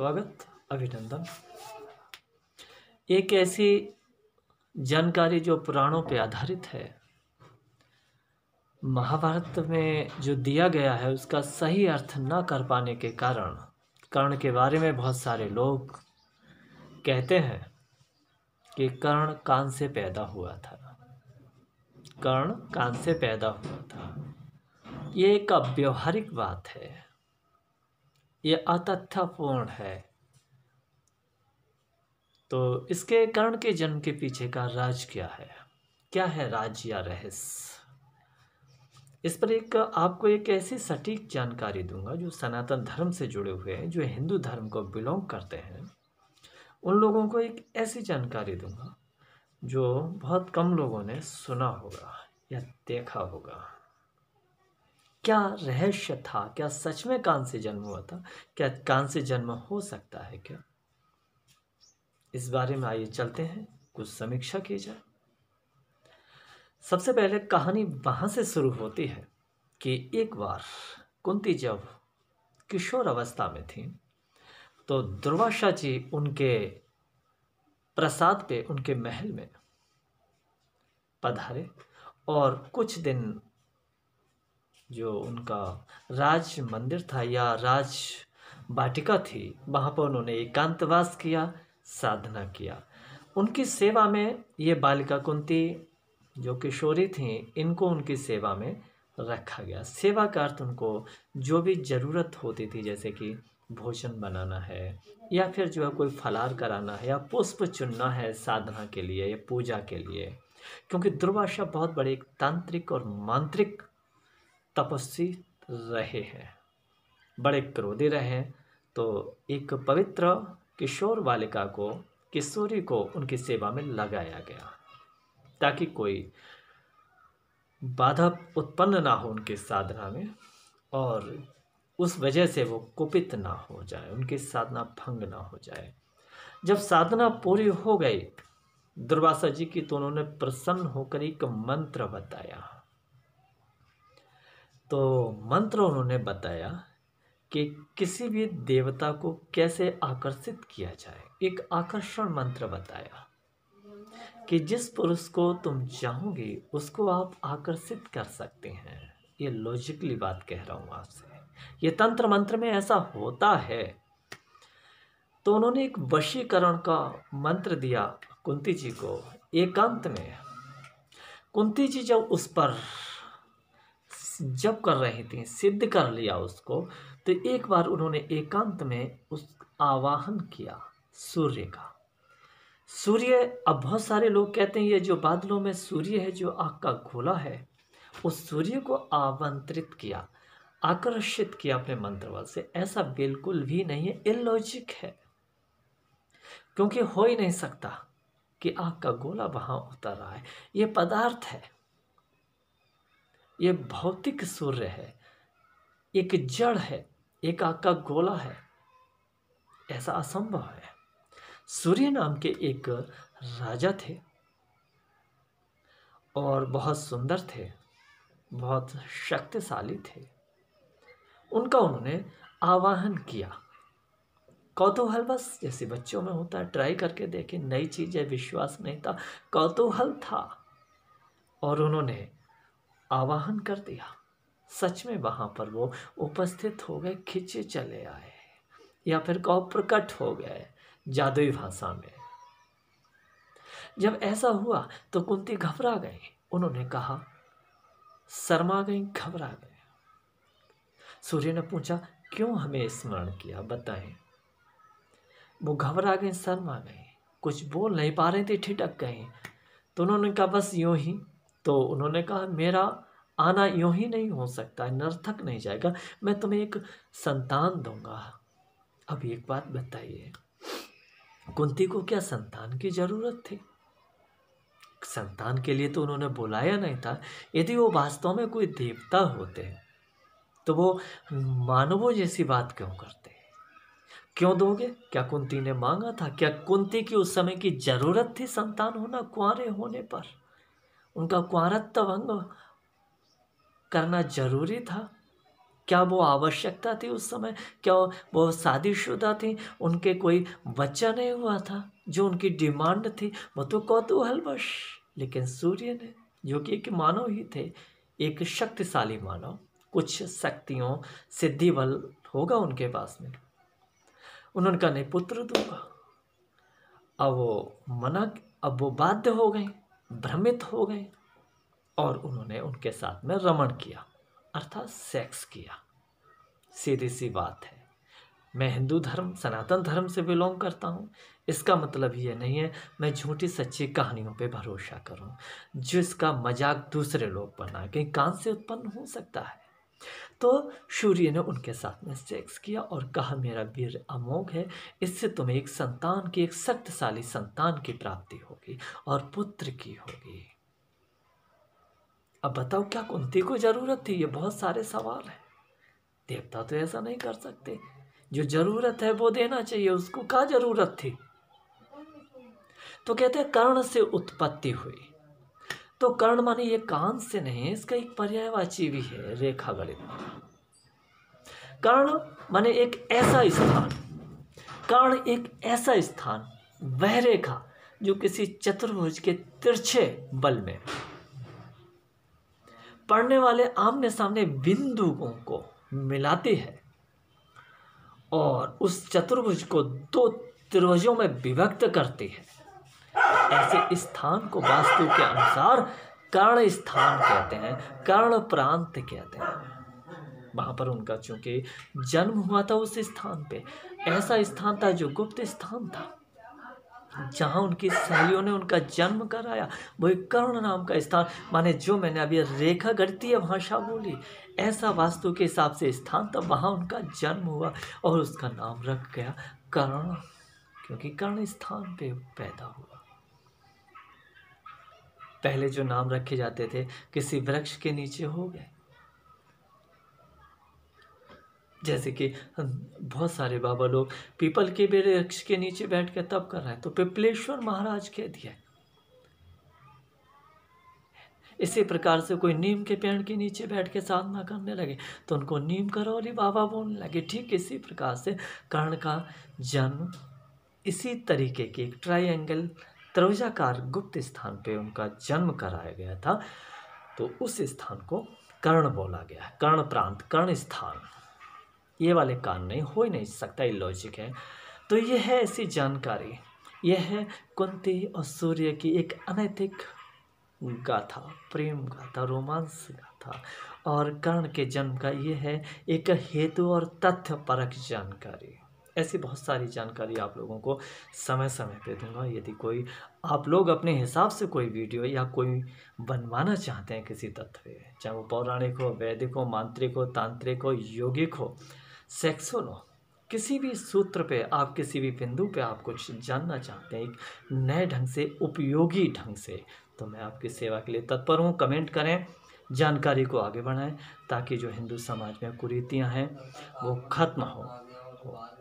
स्वागत अभिनंदन एक ऐसी जानकारी जो पुराणों पर आधारित है महाभारत में जो दिया गया है उसका सही अर्थ न कर पाने के कारण कर्ण के बारे में बहुत सारे लोग कहते हैं कि कर्ण कान से पैदा हुआ था कर्ण कान से पैदा हुआ था ये एक अव्यवहारिक बात है ये अतथ्यपूर्ण है तो इसके कर्ण के जन्म के पीछे का राज क्या है क्या है राज या रहस्य इस पर एक आपको एक ऐसी सटीक जानकारी दूंगा जो सनातन धर्म से जुड़े हुए हैं जो हिंदू धर्म को बिलोंग करते हैं उन लोगों को एक ऐसी जानकारी दूंगा जो बहुत कम लोगों ने सुना होगा या देखा होगा क्या रहस्य था क्या सच में कान से जन्म हुआ था क्या कान से जन्म हो सकता है क्या इस बारे में आइए चलते हैं कुछ समीक्षा की जाए सबसे पहले कहानी वहां से शुरू होती है कि एक बार कुंती जब किशोर अवस्था में थी तो दुर्वाशा जी उनके प्रसाद पे उनके महल में पधारे और कुछ दिन जो उनका राज मंदिर था या राज वाटिका थी वहाँ पर उन्होंने एकांतवास किया साधना किया उनकी सेवा में ये बालिका कुंती जो किशोरी थी इनको उनकी सेवा में रखा गया सेवा का अर्थ उनको जो भी ज़रूरत होती थी जैसे कि भोजन बनाना है या फिर जो है कोई फलार कराना है या पुष्प चुनना है साधना के लिए या पूजा के लिए क्योंकि दुर्वाशा बहुत बड़े एक तांत्रिक और मांत्रिक तपस्वी रहे हैं बड़े क्रोधी रहे तो एक पवित्र किशोर बालिका को किशोरी को उनकी सेवा में लगाया गया ताकि कोई बाधा उत्पन्न ना हो उनकी साधना में और उस वजह से वो कुपित ना हो जाए उनकी साधना भंग ना हो जाए जब साधना पूरी हो गई दुर्वासा जी की तो उन्होंने प्रसन्न होकर एक मंत्र बताया तो मंत्र उन्होंने बताया कि किसी भी देवता को कैसे आकर्षित किया जाए एक आकर्षण मंत्र बताया कि जिस पुरुष को तुम चाहोगे उसको आप आकर्षित कर सकते हैं ये लॉजिकली बात कह रहा हूँ आपसे ये तंत्र मंत्र में ऐसा होता है तो उन्होंने एक वशीकरण का मंत्र दिया कुंती जी को एकांत में कुंती जी जब उस पर जब कर रहे थे सिद्ध कर लिया उसको तो एक बार उन्होंने एकांत में उस आवाहन किया सूर्य का सूर्य अब बहुत सारे लोग कहते हैं ये जो बादलों में सूर्य है जो आग का गोला है उस सूर्य को आवंत्रित किया आकर्षित किया अपने मंत्रवल से ऐसा बिल्कुल भी नहीं है इलॉजिक है क्योंकि हो ही नहीं सकता कि आग का गोला वहां उतर रहा है ये पदार्थ है ये भौतिक सूर्य है एक जड़ है एक आग का गोला है ऐसा असंभव है सूर्य नाम के एक राजा थे और बहुत सुंदर थे बहुत शक्तिशाली थे उनका उन्होंने आवाहन किया कौतूहल बस जैसे बच्चों में होता है ट्राई करके देखे नई चीज़ है विश्वास नहीं था कौतूहल था और उन्होंने आवाहन कर दिया सच में वहां पर वो उपस्थित हो गए खिंचे चले आए या फिर कौ प्रकट हो गए जादुई भाषा में जब ऐसा हुआ तो कुंती घबरा गई उन्होंने कहा शर्मा गई घबरा गए सूर्य ने पूछा क्यों हमें स्मरण किया बताएं वो घबरा गए शर्मा गए कुछ बोल नहीं पा रहे थे ठिटक गए तो उन्होंने कहा बस यूं ही तो उन्होंने कहा मेरा आना यूँ ही नहीं हो सकता है नर्थक नहीं जाएगा मैं तुम्हें एक संतान दूंगा अब एक बात बताइए कुंती को क्या संतान की ज़रूरत थी संतान के लिए तो उन्होंने बुलाया नहीं था यदि वो वास्तव में कोई देवता होते तो वो मानवों जैसी बात क्यों करते क्यों दोगे क्या कुंती ने मांगा था क्या कुंती की उस समय की जरूरत थी संतान होना कुआरे होने पर उनका कुंवरत्व तो भंग करना जरूरी था क्या वो आवश्यकता थी उस समय क्या वो शादीशुदा थी उनके कोई बच्चा नहीं हुआ था जो उनकी डिमांड थी वो तो कौतूहलवश लेकिन सूर्य ने जो कि एक मानव ही थे एक शक्तिशाली मानव कुछ शक्तियों सिद्धि बल होगा उनके पास में उन्होंने कहा नहीं पुत्र दूंगा अब वो मना अब वो बाध्य हो गई भ्रमित हो गए और उन्होंने उनके साथ में रमण किया अर्थात सेक्स किया सीधी सी बात है मैं हिंदू धर्म सनातन धर्म से बिलोंग करता हूँ इसका मतलब ये नहीं है मैं झूठी सच्ची कहानियों पे भरोसा करूँ जिसका मजाक दूसरे लोग बना कहीं कान से उत्पन्न हो सकता है तो सूर्य ने उनके साथ में सेक्स किया और कहा मेरा वीर अमोघ है इससे तुम्हें एक संतान की एक शक्तिशाली संतान की प्राप्ति होगी और पुत्र की होगी अब बताओ क्या कुंती को जरूरत थी ये बहुत सारे सवाल हैं देवता तो ऐसा नहीं कर सकते जो जरूरत है वो देना चाहिए उसको क्या जरूरत थी तो कहते हैं कर्ण से उत्पत्ति हुई तो कर्ण माने ये कान से नहीं इसका एक पर्यायवाची भी है रेखा गणित कर्ण माने एक ऐसा स्थान कर्ण एक ऐसा स्थान वह रेखा जो किसी चतुर्भुज के तिरछे बल में पढ़ने वाले आमने सामने बिंदुओं को मिलाती है और उस चतुर्भुज को दो त्रिभुजों में विभक्त करती है ऐसे स्थान को वास्तु के अनुसार कर्ण स्थान कहते हैं कर्ण प्रांत कहते हैं वहां पर उनका चूंकि जन्म हुआ था उस स्थान पे ऐसा स्थान था जो गुप्त स्थान था जहाँ उनकी सहेलियों ने उनका जन्म कराया वो एक कर्ण नाम का स्थान माने जो मैंने अभी रेखा है भाषा बोली ऐसा वास्तु के हिसाब से स्थान था वहाँ उनका जन्म हुआ और उसका नाम रख गया कर्ण क्योंकि कर्ण स्थान पे पैदा हुआ पहले जो नाम रखे जाते थे किसी वृक्ष के नीचे हो गए जैसे कि बहुत सारे बाबा लोग पीपल के वृक्ष के नीचे बैठ के तप कर रहे हैं तो पिपलेश्वर महाराज कह दिया इसी प्रकार से कोई नीम के पेड़ के नीचे बैठ के साधना करने लगे तो उनको नीम करौली बाबा बोलने लगे ठीक इसी प्रकार से कर्ण का जन्म इसी तरीके की एक ट्राइंगल त्रविजाकार गुप्त स्थान पे उनका जन्म कराया गया था तो उस स्थान को कर्ण बोला गया है कर्ण प्रांत कर्ण स्थान ये वाले कान नहीं हो ही नहीं सकता ये लॉजिक है तो ये है ऐसी जानकारी यह है कुंती और सूर्य की एक अनैतिक गाथा प्रेम गाथा रोमांस गाथा और कर्ण के जन्म का यह है एक हेतु और तथ्य परक जानकारी ऐसी बहुत सारी जानकारी आप लोगों को समय समय पे दूंगा यदि कोई आप लोग अपने हिसाब से कोई वीडियो या कोई बनवाना चाहते हैं किसी तत्व चाहे वो पौराणिक हो वैदिक हो मांत्रिक हो तांत्रिक हो योगिक हो सेक्सुअल हो किसी भी सूत्र पे आप किसी भी बिंदु पे आप कुछ जानना चाहते हैं एक नए ढंग से उपयोगी ढंग से तो मैं आपकी सेवा के लिए तत्पर हूँ कमेंट करें जानकारी को आगे बढ़ाएं ताकि जो हिंदू समाज में कुरीतियाँ हैं वो ख़त्म हो